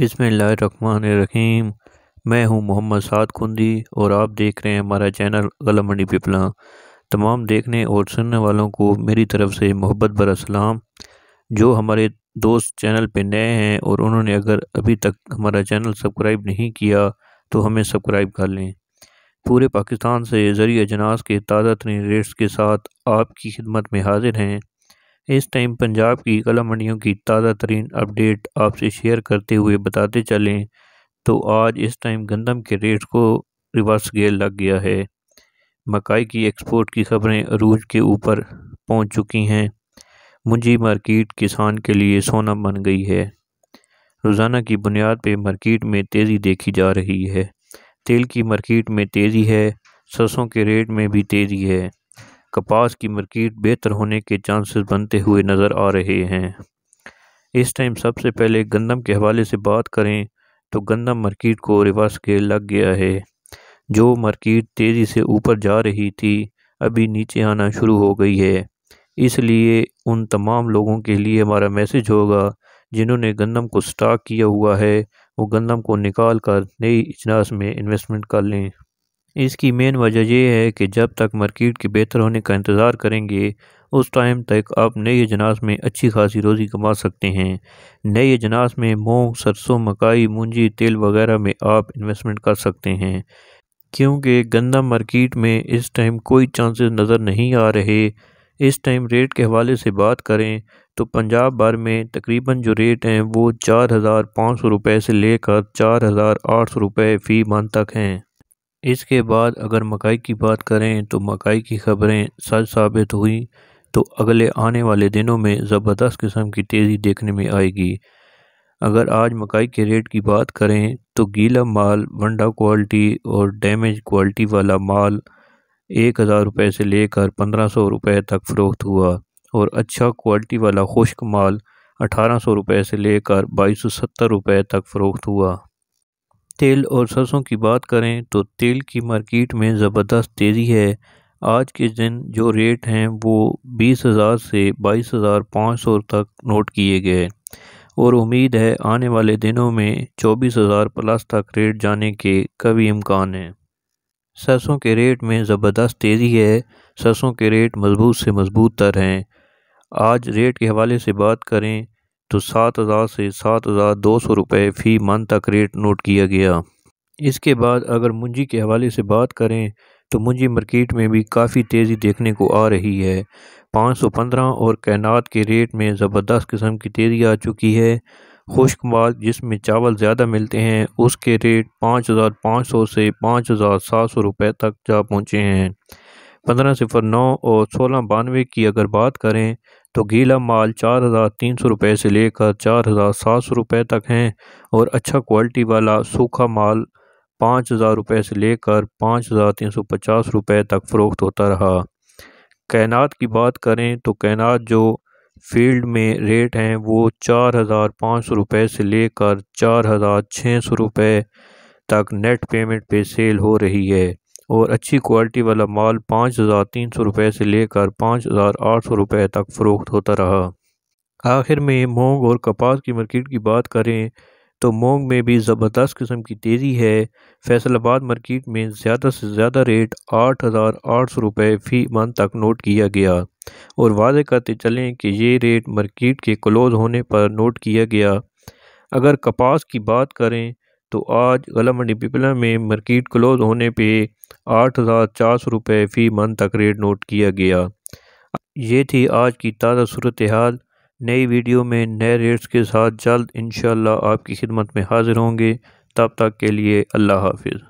बिसमीम मैं हूं मोहम्मद साद कुंदी और आप देख रहे हैं हमारा चैनल गला मंडी पिपला तमाम देखने और सुनने वालों को मेरी तरफ़ से मोहब्बत बर सलाम जो हमारे दोस्त चैनल पर नए हैं और उन्होंने अगर अभी तक हमारा चैनल सब्सक्राइब नहीं किया तो हमें सब्सक्राइब कर लें पूरे पाकिस्तान से ज़रिए अजनास के ताज़ा तरीन रेट्स के साथ आपकी खिदमत में हाजिर हैं इस टाइम पंजाब की कला मंडियों की ताज़ा तरीन अपडेट आपसे शेयर करते हुए बताते चलें तो आज इस टाइम गंदम के रेट को रिवर्स गेयर लग गया है मकाई की एक्सपोर्ट की खबरें अरूज के ऊपर पहुंच चुकी हैं मुंजी मार्केट किसान के लिए सोना बन गई है रोज़ाना की बुनियाद पर मार्केट में तेज़ी देखी जा रही है तेल की मार्केट में तेज़ी है सरसों के रेट में भी तेज़ी है कपास की मार्केट बेहतर होने के चांसेस बनते हुए नज़र आ रहे हैं इस टाइम सबसे पहले गंदम के हवाले से बात करें तो गंदम मार्केट को रिवर्स के लग गया है जो मार्केट तेज़ी से ऊपर जा रही थी अभी नीचे आना शुरू हो गई है इसलिए उन तमाम लोगों के लिए हमारा मैसेज होगा जिन्होंने गंदम को स्टॉक किया हुआ है वो गंदम को निकाल कर नई इजनास में इन्वेस्टमेंट कर लें इसकी मेन वजह यह है कि जब तक मार्केट के बेहतर होने का इंतज़ार करेंगे उस टाइम तक आप नए अजनास में अच्छी खासी रोज़ी कमा सकते हैं नए अजनास में मूंग सरसों मकई मूंजी तेल वगैरह में आप इन्वेस्टमेंट कर सकते हैं क्योंकि गंदा मार्केट में इस टाइम कोई चांसेस नज़र नहीं आ रहे इस टाइम रेट के हवाले से बात करें तो पंजाब भर में तकरीबन जो रेट हैं वो चार हज़ार पाँच सौ रुपये से लेकर चार हज़ार आठ सौ रुपये फ़ी मंथ तक हैं इसके बाद अगर मकई की बात करें तो मकई की खबरें सच साबित हुई तो अगले आने वाले दिनों में ज़बरदस्त किस्म की तेज़ी देखने में आएगी अगर आज मकई के रेट की बात करें तो गीला माल वंडा क्वालिटी और डैमेज क्वालिटी वाला माल एक हज़ार रुपये से लेकर पंद्रह सौ रुपये तक फ़रोख्त हुआ और अच्छा क्वालिटी वाला खुश्क माल अठारह सौ रुपये से लेकर बाईस सौ सत्तर रुपये तक फ़रोख्त हुआ तेल और सरसों की बात करें तो तेल की मार्केट में ज़बरदस्त तेज़ी है आज के दिन जो रेट हैं वो बीस हज़ार से बाईस हज़ार पाँच सौ तक नोट किए गए और उम्मीद है आने वाले दिनों में चौबीस हज़ार प्लस तक रेट जाने के कभी इम्कान हैं सरसों के रेट में ज़बरदस्त तेज़ी है सरसों के रेट मजबूत से मजबूत तर हैं आज रेट के हवाले से बात करें तो सात हज़ार से सात हज़ार दो सौ रुपये फ़ी मंथ तक रेट नोट किया गया इसके बाद अगर मुंजी के हवाले से बात करें तो मुंजी मार्केट में भी काफ़ी तेज़ी देखने को आ रही है 515 और कैनात के रेट में ज़बरदस्त किस्म की तेज़ी आ चुकी है खुश्क माल जिसमें चावल ज़्यादा मिलते हैं उसके रेट पाँच हज़ार पाँच सौ से पाँच हज़ार सात सौ रुपये तक जा पहुँचे हैं पंद्रह सिफर नौ और सोलह बानवे की अगर बात करें तो गीला माल चार हज़ार तीन सौ रुपये से लेकर चार हज़ार सात सौ रुपये तक हैं और अच्छा क्वालिटी वाला सूखा माल पाँच हज़ार रुपये से लेकर पाँच हज़ार तीन सौ पचास रुपये तक फ़रोख्त होता रहा कैनात की बात करें तो कैनात जो फील्ड में रेट हैं वो चार हज़ार पाँच सौ रुपये से लेकर चार हज़ार छः सौ रुपये तक नेट पेमेंट पे सेल हो रही है और अच्छी क्वालिटी वाला माल पाँच हज़ार तीन सौ रुपये से लेकर पाँच हज़ार आठ सौ रुपये तक फ़रोख्त होता रहा आखिर में मूंग और कपास की मार्केट की बात करें तो मूंग में भी ज़बरदस्त किस्म की तेज़ी है फैसलाबाद मार्केट में ज़्यादा से ज़्यादा रेट आठ हज़ार आठ सौ रुपये फ़ी मन तक नोट किया गया और वाजे करते चलें कि ये रेट मार्केट के क्लोज़ होने पर नोट किया गया अगर कपास की बात करें तो आज गला मंडी पिपला में मार्केट क्लोज होने पे आठ हज़ार चार सौ रुपये फ़ी मंथ तक रेट नोट किया गया ये थी आज की ताज़ा सूरत हाल नई वीडियो में नए रेट्स के साथ जल्द इन आपकी खिदमत में हाज़िर होंगे तब तक के लिए अल्लाह हाफिज़